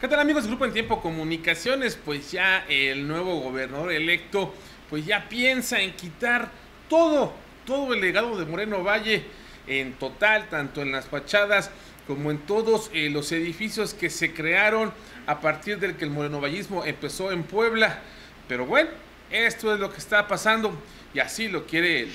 ¿Qué tal amigos del Grupo en Tiempo Comunicaciones? Pues ya el nuevo gobernador electo pues ya piensa en quitar todo, todo el legado de Moreno Valle en total, tanto en las fachadas como en todos eh, los edificios que se crearon a partir del que el morenovallismo empezó en Puebla. Pero bueno, esto es lo que está pasando y así lo quiere él.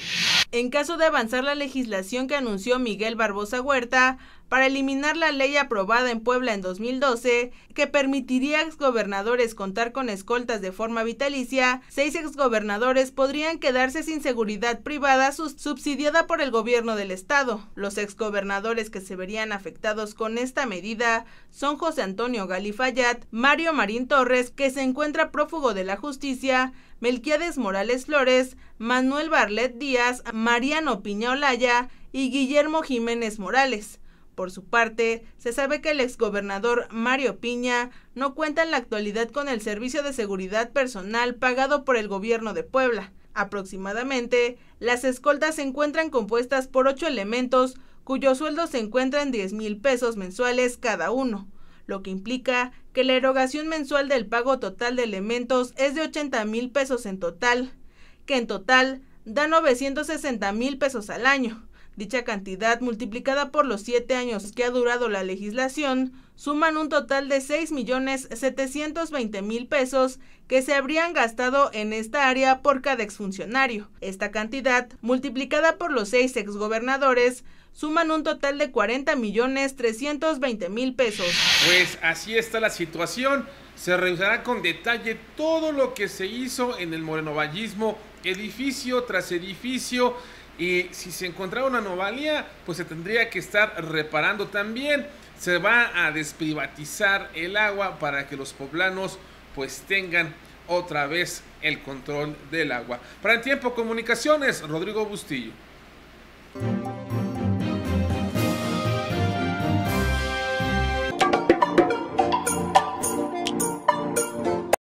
En caso de avanzar la legislación que anunció Miguel Barbosa Huerta, para eliminar la ley aprobada en Puebla en 2012 que permitiría a exgobernadores contar con escoltas de forma vitalicia, seis exgobernadores podrían quedarse sin seguridad privada subsidiada por el gobierno del estado. Los exgobernadores que se verían afectados con esta medida son José Antonio Galifayat, Mario Marín Torres, que se encuentra prófugo de la justicia, Melquiades Morales Flores, Manuel Barlet Díaz, Mariano Piña Olaya y Guillermo Jiménez Morales. Por su parte, se sabe que el exgobernador Mario Piña no cuenta en la actualidad con el servicio de seguridad personal pagado por el gobierno de Puebla. Aproximadamente, las escoltas se encuentran compuestas por ocho elementos cuyo sueldo se encuentra en 10 mil pesos mensuales cada uno, lo que implica que la erogación mensual del pago total de elementos es de 80 mil pesos en total, que en total da 960 mil pesos al año Dicha cantidad, multiplicada por los siete años que ha durado la legislación, suman un total de seis millones mil pesos que se habrían gastado en esta área por cada exfuncionario. Esta cantidad, multiplicada por los seis exgobernadores, suman un total de 40.320.000 millones mil pesos. Pues así está la situación. Se revisará con detalle todo lo que se hizo en el morenovallismo, edificio tras edificio y si se encontraba una anomalía, pues se tendría que estar reparando también. Se va a desprivatizar el agua para que los poblanos pues tengan otra vez el control del agua. Para el tiempo comunicaciones, Rodrigo Bustillo.